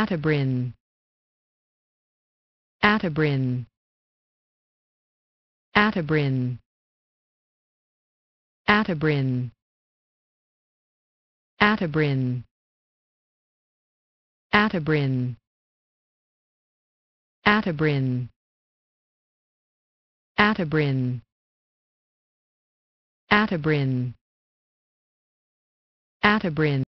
Atabrin Atabrin Atabrin Atabrin Atabrin Atabrin Atabrin Atabrin Atabrin Atabrin